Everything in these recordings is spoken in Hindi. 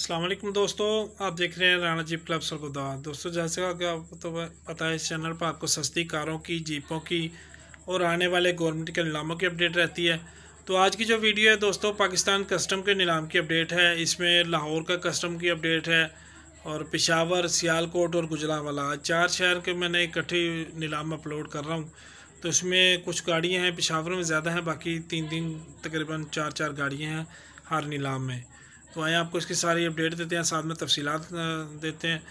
असलम दोस्तों आप देख रहे हैं राणा जीप क्लब सरगुदा दोस्तों जैसे कि आपको तो पता है इस चैनल पर आपको सस्ती कारों की जीपों की और आने वाले गवर्नमेंट के नीलामों की अपडेट रहती है तो आज की जो वीडियो है दोस्तों पाकिस्तान कस्टम के नीलाम की अपडेट है इसमें लाहौर का कस्टम की अपडेट है और पिशावर सियालकोट और गुजरावाला चार शहर के मैंने इकट्ठी नीलाम अपलोड कर रहा हूँ तो इसमें कुछ गाड़ियाँ हैं पिशावर में ज़्यादा हैं बाकी तीन तीन तकरीबन चार चार गाड़ियाँ हैं हर नीलाम में तो आए आपको इसकी सारी अपडेट देते हैं साथ में तफसीत देते हैं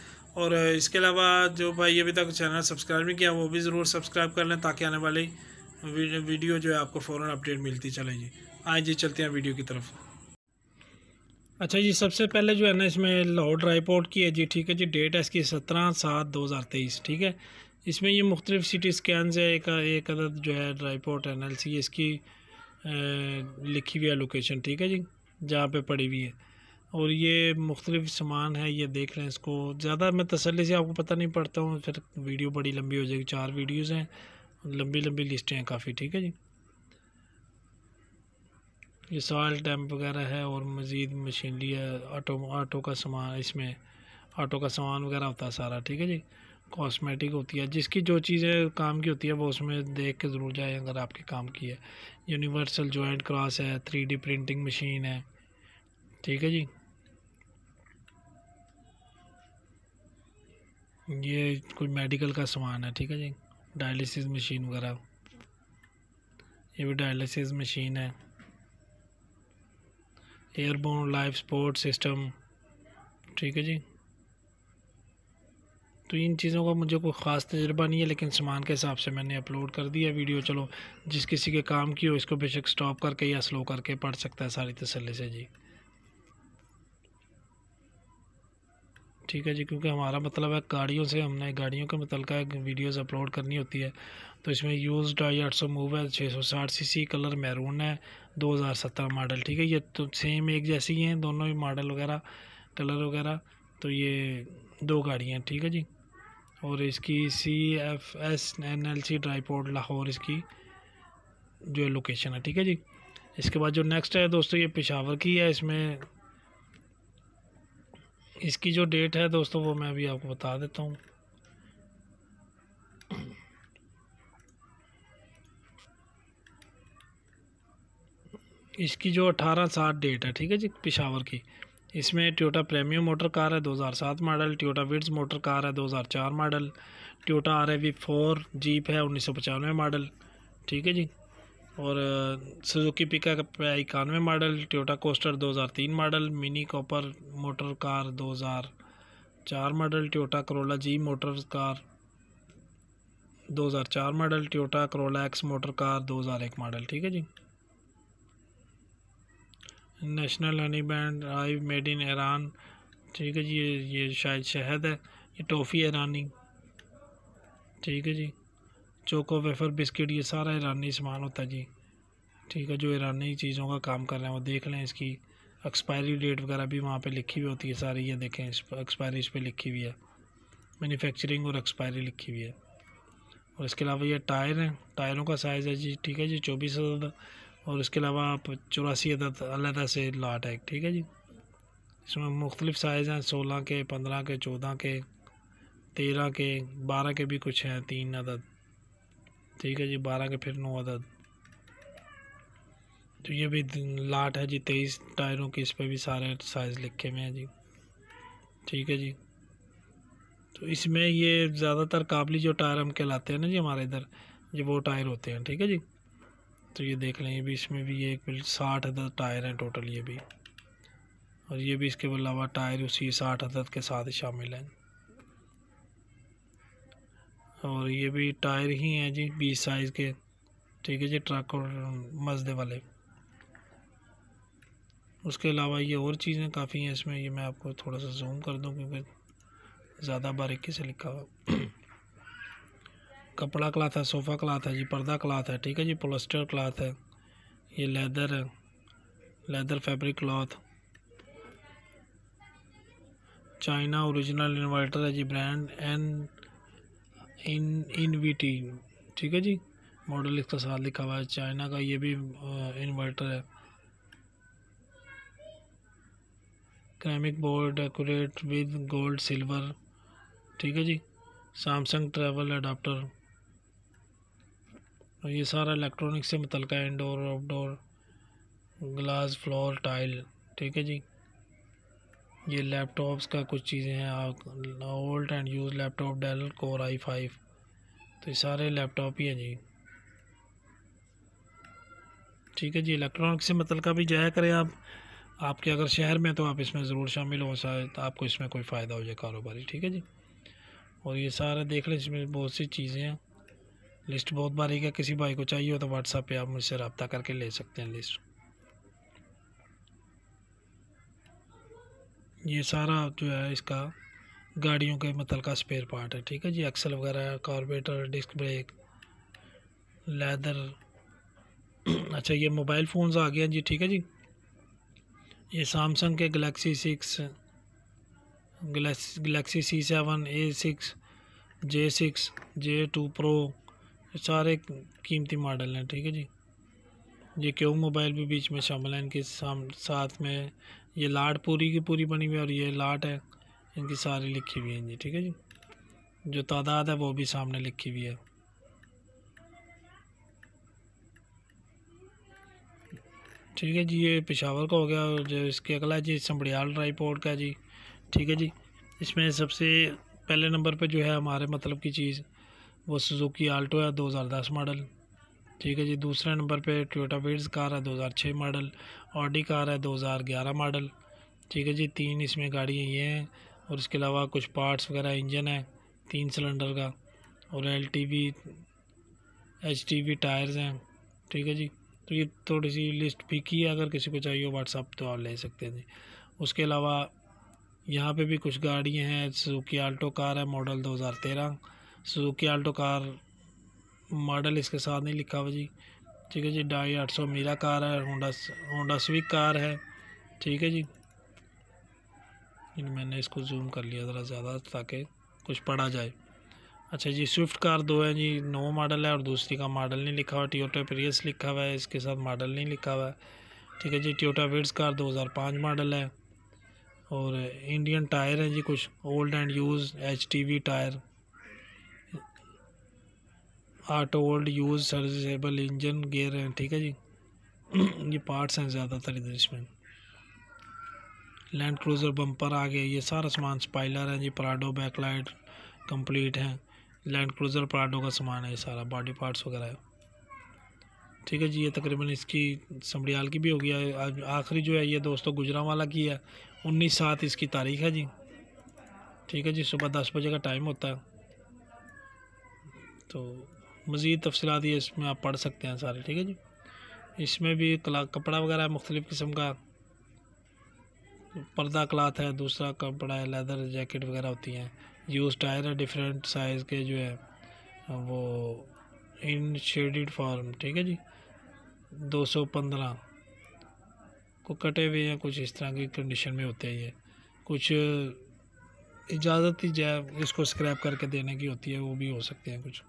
और इसके अलावा जो भाई अभी तक चैनल सब्सक्राइब नहीं किया वो भी ज़रूर सब्सक्राइब कर लें ताकि आने वाली वीडियो जो है आपको फ़ौर अपडेट मिलती चलेगी आए जी चलते हैं वीडियो की तरफ अच्छा जी सबसे पहले जो है ना इसमें लाहौर ड्राईपोर्ट की है जी ठीक है जी डेट है इसकी सत्रह सात दो हज़ार तेईस ठीक है इसमें ये मुख्तलिफ सी टी स्कैन है एक एक अदद जो है ड्राईपोर्ट एन एल सी इसकी ए, लिखी हुई है लोकेशन ठीक है जी जहाँ पे पड़ी हुई है और ये मुख्तलिफ सामान है ये देख रहे हैं इसको ज़्यादा मैं तसली से आपको पता नहीं पड़ता हूँ फिर वीडियो बड़ी लंबी हो जाएगी चार वीडियोज़ हैं लंबी लंबी लिस्टें हैं काफ़ी ठीक है जी ये साल टैम्प वगैरह है और मज़ीद मशीनरी है आटो आटो का सामान इसमें आटो का सामान वगैरह होता है सारा ठीक है जी कॉस्मेटिक होती है जिसकी जो चीज़ें काम की होती है वो उसमें देख के ज़रूर जाए अगर आपके काम की है यूनिवर्सल जॉइंट क्रॉस है थ्री प्रिंटिंग मशीन है ठीक है जी ये कोई मेडिकल का सामान है ठीक है जी डायलिसिस मशीन वगैरह ये भी डायलिसिस मशीन है एयरबोन लाइफ सपोर्ट सिस्टम ठीक है जी तो इन चीज़ों का मुझे कोई ख़ास तजर्बा नहीं है लेकिन सामान के हिसाब से मैंने अपलोड कर दिया वीडियो चलो जिस किसी के काम की हो इसको बेशक स्टॉप करके या स्लो करके पढ़ सकता है सारी तसली से जी ठीक है जी क्योंकि हमारा मतलब है गाड़ियों से हमने गाड़ियों के मतलब का वीडियोस अपलोड करनी होती है तो इसमें यूज ढाई आठ सौ मूव है छः सौ साठ सी सी कलर मैरून है दो हज़ार सत्रह मॉडल ठीक है ये तो सेम एक जैसी ही हैं दोनों ही मॉडल वगैरह कलर वगैरह तो ये दो गाड़ियाँ ठीक है जी और इसकी C F S N L C dry port Lahore इसकी जो लोकेशन है ठीक है जी इसके बाद जो नेक्स्ट है दोस्तों ये पेशावर की है इसमें इसकी जो डेट है दोस्तों वो मैं अभी आपको बता देता हूँ इसकी जो अट्ठारह सात डेट है ठीक है जी पिशावर की इसमें ट्योटा प्रीमियम मोटर कार है 2007 model Toyota Vitz motor car है 2004 model Toyota R A V four jeep है उन्नीस मॉडल ठीक है जी और सुजुकी पिकअप है इक्यानवे model Toyota Coaster 2003 model Mini Cooper motor car 2004 model Toyota Corolla G motor car 2004 model Toyota Corolla X motor car 2001 model ठीक है जी national honey band I made in Iran ठीक है जी ये ये शायद शहद है ये टॉफ़ी ईरानी ठीक है जी चोको वेफर बिस्किट ये सारा ईरानी सामान होता है जी ठीक है जो ईरानी चीज़ों का काम कर रहे हैं वो देख लें इसकी एक्सपायरी डेट वगैरह भी वहाँ पे लिखी हुई होती है सारी ये देखें एक्सपायरी इस पर लिखी हुई है मैन्युफैक्चरिंग और एक्सपायरी लिखी हुई है और इसके अलावा ये टायर हैं टायरों का साइज़ है जी ठीक है जी चौबीस अदद और इसके अलावा आप चौरासी अदद अलहदा से लाट है ठीक है जी इसमें मुख्तलिफ साइज़ हैं सोलह के पंद्रह के चौदह के तेरह के बारह के भी कुछ हैं तीन अदद ठीक है जी बारह के फिर नौ अदद तो ये भी लाट है जी तेईस टायरों के इस पर भी सारे साइज़ लिखे हुए हैं जी ठीक है जी तो इसमें ये ज़्यादातर काबली जो टायर हम कहलाते हैं ना जी हमारे इधर ये वो टायर होते हैं ठीक है जी तो ये देख लें ये भी इसमें भी ये एक साठ अदद टायर हैं टोटल ये भी और ये भी इसके अलावा टायर उसी साठ अदद के साथ शामिल हैं और ये भी टायर ही हैं जी बीस साइज़ के ठीक है जी ट्रक और मजदे वाले उसके अलावा ये और चीज़ें काफ़ी हैं इसमें ये मैं आपको थोड़ा सा जूम कर दूँ क्योंकि ज़्यादा बारीकी से लिखा हुआ कपड़ा क्लाथ है सोफ़ा क्लाथ है जी पर्दा क्लाथ है ठीक है जी पोलस्टर क्लाथ है ये लेदर है leather fabric cloth China original inverter है जी brand N in V T ठीक है जी मॉडल इसका साथ लिखा हुआ है चाइना का ये भी इन्वर्टर uh, है ceramic board decorate with gold silver ठीक है जी सैमसंग ट्रैवल अडाप्टर ये सारा इलेक्ट्रॉनिक से मुतल है indoor outdoor glass floor tile ठीक है जी ये लैपटॉप्स का कुछ चीज़ें हैं old and use laptop Dell core I five तो ये सारे लैपटॉप ही हैं जी ठीक है जी इलेक्ट्रॉनिक से मतलब का भी जाया करें आप आपके अगर शहर में तो आप इसमें ज़रूर शामिल हो शायद आपको इसमें कोई फ़ायदा हो जाए कारोबारी ठीक है जी और ये सारा देख लें इसमें बहुत सी चीज़ें हैं लिस्ट बहुत बारीक है किसी भाई को चाहिए हो तो व्हाट्सएप पे आप मुझसे रबता करके ले सकते हैं लिस्ट ये सारा जो है इसका गाड़ियों के मतलब का स्पेयर पार्ट है ठीक है जी एक्सल वगैरह कॉर्बेटर डिस्क ब्रेक लेदर अच्छा ये मोबाइल फ़ोन्स आ गए जी ठीक है जी ये सैमसंग के Galaxy six Galaxy C seven A six J six J two pro सारे कीमती मॉडल हैं ठीक है जी ये क्यों मोबाइल भी बीच में शामिल हैं इनके साथ में ये लाट पूरी की पूरी बनी हुई है और ये लाट है इनकी सारी लिखी हुई है जी ठीक है जी जो तादाद है वो भी सामने लिखी हुई है ठीक है जी ये पिशावर का हो गया और जो इसके अगला जी संबड़ियाल पोर्ट का जी ठीक है जी इसमें सबसे पहले नंबर पे जो है हमारे मतलब की चीज़ वो सुजुकी आल्टो है 2010 मॉडल ठीक है जी दूसरे नंबर पे टोटा वीड्स कार है 2006 मॉडल ऑडी कार है 2011 मॉडल ठीक है जी तीन इसमें गाड़ियाँ ये हैं और इसके अलावा कुछ पार्ट्स वगैरह इंजन है तीन सिलेंडर का और L T V H T V tyres हैं ठीक है जी तो ये थोड़ी सी लिस्ट फीकी है अगर किसी को चाहिए व्हाट्सअप तो आप ले सकते हैं जी उसके अलावा यहाँ पे भी कुछ गाड़ियाँ हैं सुजुकी आल्टो कार है model 2013 Suzuki Alto car model इसके साथ नहीं लिखा हुआ जी ठीक है जी ढाई आठ सौ मीरा कार है होंडा होंडा स्विक कार है ठीक है जी मैंने इसको जूम कर लिया ज़रा ज़्यादा ताकि कुछ पढ़ा जाए अच्छा जी स्विफ्ट कार दो है जी नो मॉडल है और दूसरी का मॉडल नहीं लिखा हुआ टियोटा प्रियस लिखा हुआ है इसके साथ मॉडल नहीं लिखा हुआ है ठीक है जी ट्योटा विड्स कार 2005 मॉडल है और इंडियन टायर हैं जी कुछ ओल्ड एंड यूज एच tyre auto old use serviceable engine gear हैं ठीक है जी ये पार्ट्स हैं ज़्यादातर इधर इसमें लैंड क्रूज़र बम्पर आ गया ये सारा सामान स्पाइलर हैं जी पराडो बैकलाइट कंप्लीट हैं लैंड क्रूज़र पराडो का सामान है ये सारा बॉडी पार्ट्स वगैरह है ठीक है जी ये तकरीबन इसकी समरियाल की भी हो गया आखिरी जो है ये दोस्तों गुजरा वाला की है उन्नीस सात इसकी तारीख है जी ठीक है जी सुबह दस बजे का टाइम होता है तो मज़ीद तफसलत ये इसमें आप पढ़ सकते हैं सारे ठीक है जी इसमें भी कला कपड़ा वगैरह मुख्तलिफ़ किस्म का पर्दा क्लाथ है दूसरा कपड़ा है लेदर जैकेट वगैरह होती हैं यूज टायर है डिफरेंट साइज़ के जो है वो इन शेडिड फॉर्म ठीक है जी दो सौ पंद्रह को कटे हुए हैं कुछ इस तरह की कंडीशन में होते हैं ये कुछ इजाज़त ही जय इसको स्क्रैप करके देने की होती है वो भी हो सकते हैं कुछ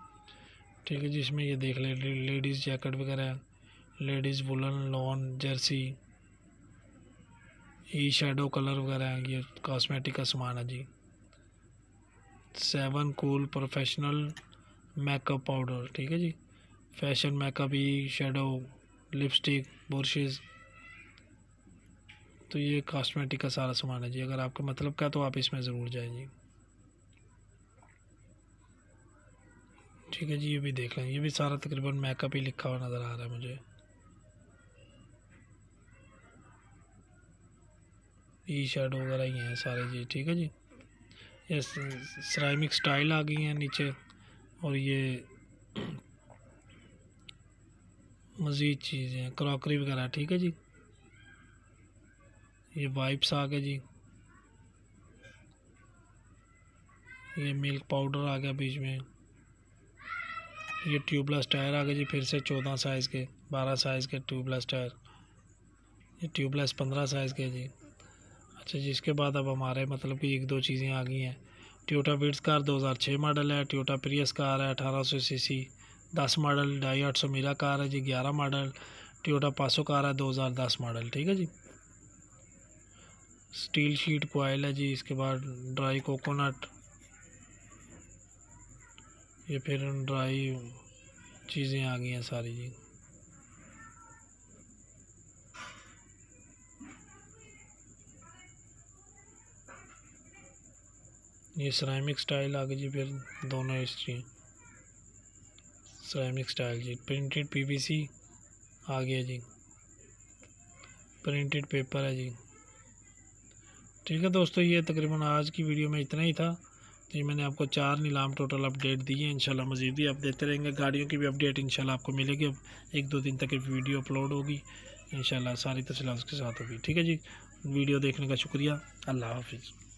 ठीक है जिसमें ये देख ले लेडीज़ जैकेट वगैरह ladies woollen lawn jersey eye shadow colour वगैरह ये कॉस्मेटिक का सामान है जी seven cool professional makeup powder ठीक है जी fashion makeup eye shadow lipstick brushes तो ये कॉस्मेटिक का सारा सामान है जी अगर आपका मतलब क्या तो आप इसमें ज़रूर जाएँ जी ठीक है जी ये भी देख लें ये भी सारा तकरीबन मेकअप ही लिखा हुआ नज़र आ रहा है मुझे ई शर्ट वगैरह ही हैं सारे जी ठीक है जी ये सरामिक स्टाइल आ गई हैं नीचे और ये मज़ीद चीज़ें क्रॉकरी वगैरह ठीक है जी ये वाइप्स आ गए जी ये मिल्क पाउडर आ गया बीच में ये ट्यूबलेस टायर आ गए जी फिर से चौदह साइज़ के बारह साइज़ के ट्यूबलेस टायर ये ट्यूबलेस पंद्रह साइज़ के जी अच्छा जी इसके बाद अब हमारे मतलब कि एक दो चीज़ें आ गई हैं ट्योटा बीट्स कार 2006 मॉडल है ट्योटा प्रियस कार है सी सी दस मॉडल ढाई आठ सौ मीरा कार है जी ग्यारह मॉडल ट्योटा पासो कार है 2010 मॉडल ठीक है जी स्टील शीट कोयल है जी इसके बाद ड्राई कोकोनट ये फिर ड्राई चीज़ें आ गई हैं सारी जी ये सरामिक स्टाइल आ गई जी फिर दोनों हिस्ट्री सरामिक स्टाइल जी प्रिंटेड पीवीसी आ गया जी प्रिंटेड पेपर है जी ठीक है दोस्तों ये तकरीबन आज की वीडियो में इतना ही था तो ये मैंने आपको चार नीलाम टोटल अपडेट दी है इनशाला मजीद भी आप देते रहेंगे गाड़ियों की भी अपडेट इनशाला आपको मिलेगी अब एक दो दिन तक वीडियो अपलोड होगी इंशाल्लाह सारी तफसीत के साथ होगी ठीक है जी वीडियो देखने का शुक्रिया अल्लाह हाफिज़